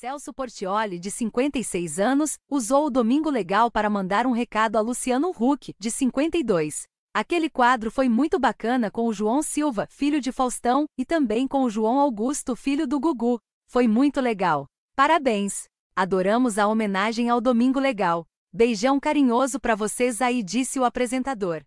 Celso Portioli, de 56 anos, usou o Domingo Legal para mandar um recado a Luciano Huck, de 52. Aquele quadro foi muito bacana com o João Silva, filho de Faustão, e também com o João Augusto, filho do Gugu. Foi muito legal. Parabéns! Adoramos a homenagem ao Domingo Legal. Beijão carinhoso para vocês aí, disse o apresentador.